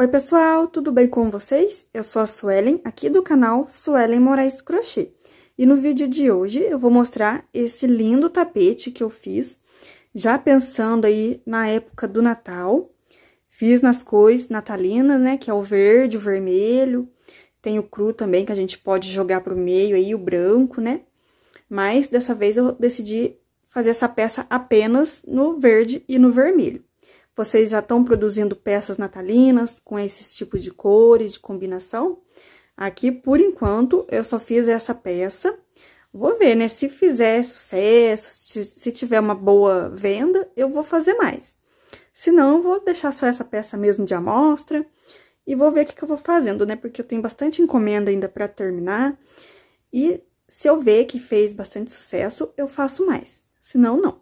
Oi, pessoal, tudo bem com vocês? Eu sou a Suelen, aqui do canal Suelen Moraes Crochê. E no vídeo de hoje eu vou mostrar esse lindo tapete que eu fiz, já pensando aí na época do Natal. Fiz nas cores natalinas, né, que é o verde, o vermelho, tem o cru também, que a gente pode jogar pro meio aí, o branco, né? Mas dessa vez eu decidi fazer essa peça apenas no verde e no vermelho. Vocês já estão produzindo peças natalinas com esses tipos de cores, de combinação? Aqui, por enquanto, eu só fiz essa peça. Vou ver, né? Se fizer sucesso, se tiver uma boa venda, eu vou fazer mais. Se não, eu vou deixar só essa peça mesmo de amostra e vou ver o que, que eu vou fazendo, né? Porque eu tenho bastante encomenda ainda para terminar. E se eu ver que fez bastante sucesso, eu faço mais. Se não, não.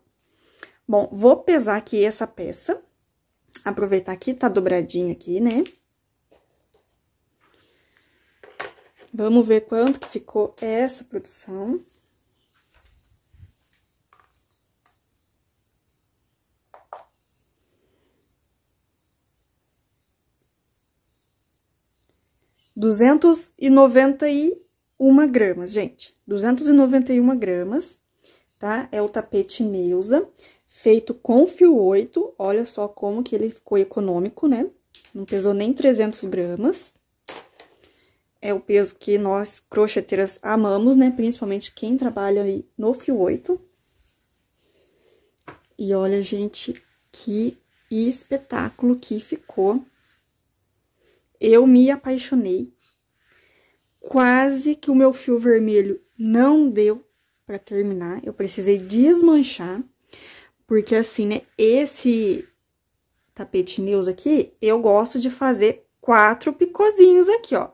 Bom, vou pesar aqui essa peça. Aproveitar que tá dobradinho aqui, né? Vamos ver quanto que ficou essa produção. Duzentos e noventa e uma gramas, gente. Duzentos e noventa e uma gramas, tá? É o tapete Neuza feito com fio 8. Olha só como que ele ficou econômico, né? Não pesou nem 300 gramas. É o peso que nós crocheteiras amamos, né? Principalmente quem trabalha aí no fio 8. E olha, gente, que espetáculo que ficou. Eu me apaixonei. Quase que o meu fio vermelho não deu para terminar. Eu precisei desmanchar. Porque assim, né, esse tapete news aqui, eu gosto de fazer quatro picozinhos aqui, ó.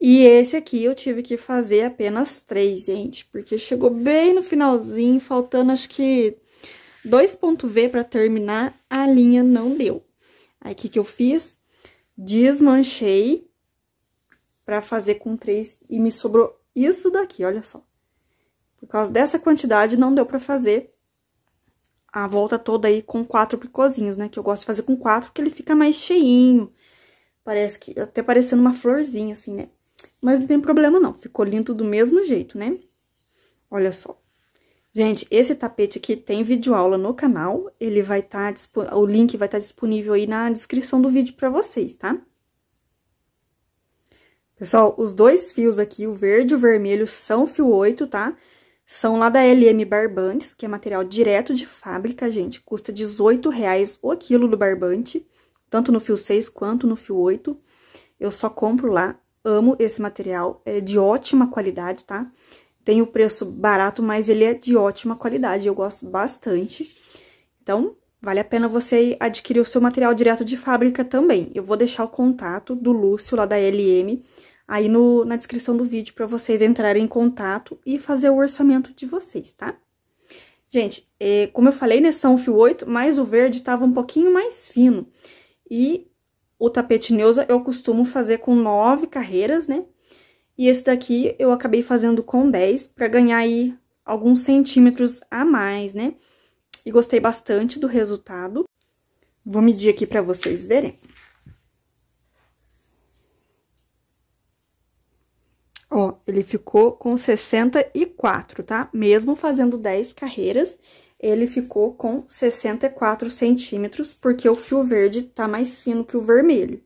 E esse aqui eu tive que fazer apenas três, gente, porque chegou bem no finalzinho, faltando acho que dois ponto V para terminar, a linha não deu. Aí, o que que eu fiz? Desmanchei para fazer com três e me sobrou isso daqui, olha só. Por causa dessa quantidade, não deu para fazer a volta toda aí com quatro picozinhos, né? Que eu gosto de fazer com quatro, porque ele fica mais cheinho. Parece que, até parecendo uma florzinha, assim, né? Mas não tem problema não, ficou lindo do mesmo jeito, né? Olha só. Gente, esse tapete aqui tem vídeo aula no canal, ele vai estar, tá, o link vai estar tá disponível aí na descrição do vídeo para vocês, tá? Pessoal, os dois fios aqui, o verde e o vermelho, são fio 8, tá? Tá? São lá da LM Barbantes, que é material direto de fábrica, gente. Custa R$18,00 o quilo do barbante, tanto no fio 6 quanto no fio 8. Eu só compro lá, amo esse material, é de ótima qualidade, tá? Tem o preço barato, mas ele é de ótima qualidade, eu gosto bastante. Então, vale a pena você adquirir o seu material direto de fábrica também. Eu vou deixar o contato do Lúcio, lá da LM, aí no, na descrição do vídeo para vocês entrarem em contato e fazer o orçamento de vocês, tá? Gente, é, como eu falei, né, são fio 8, mas o verde estava um pouquinho mais fino. E o tapete Neuza eu costumo fazer com 9 carreiras, né? E esse daqui eu acabei fazendo com 10 para ganhar aí alguns centímetros a mais, né? E gostei bastante do resultado. Vou medir aqui para vocês verem. Ó, ele ficou com 64, tá? Mesmo fazendo 10 carreiras, ele ficou com 64 centímetros, porque o fio verde tá mais fino que o vermelho.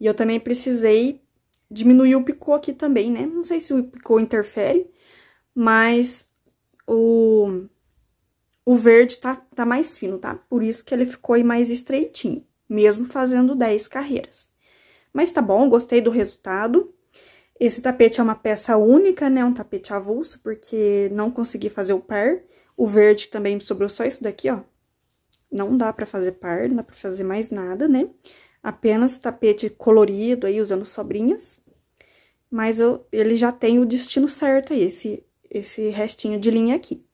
E eu também precisei diminuir o picô aqui também, né? Não sei se o picô interfere, mas o, o verde tá, tá mais fino, tá? Por isso que ele ficou aí mais estreitinho, mesmo fazendo 10 carreiras. Mas tá bom, gostei do resultado. Esse tapete é uma peça única, né? Um tapete avulso, porque não consegui fazer o par. O verde também sobrou só isso daqui, ó. Não dá pra fazer par, não dá pra fazer mais nada, né? Apenas tapete colorido aí, usando sobrinhas. Mas eu, ele já tem o destino certo aí, esse, esse restinho de linha aqui.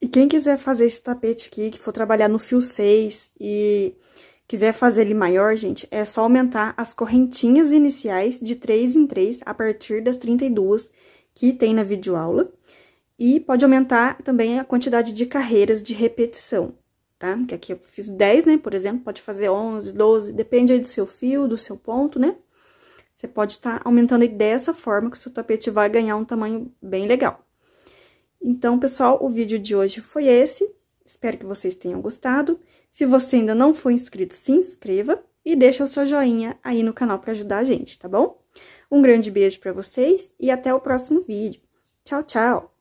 E quem quiser fazer esse tapete aqui, que for trabalhar no fio 6 e Quiser fazer ele maior, gente, é só aumentar as correntinhas iniciais de 3 em 3 a partir das 32 que tem na videoaula. E pode aumentar também a quantidade de carreiras de repetição, tá? Que aqui eu fiz 10, né, por exemplo, pode fazer 11, 12, depende aí do seu fio, do seu ponto, né? Você pode estar tá aumentando aí dessa forma que o seu tapete vai ganhar um tamanho bem legal. Então, pessoal, o vídeo de hoje foi esse. Espero que vocês tenham gostado. Se você ainda não for inscrito, se inscreva e deixa o seu joinha aí no canal para ajudar a gente, tá bom? Um grande beijo para vocês e até o próximo vídeo. Tchau, tchau!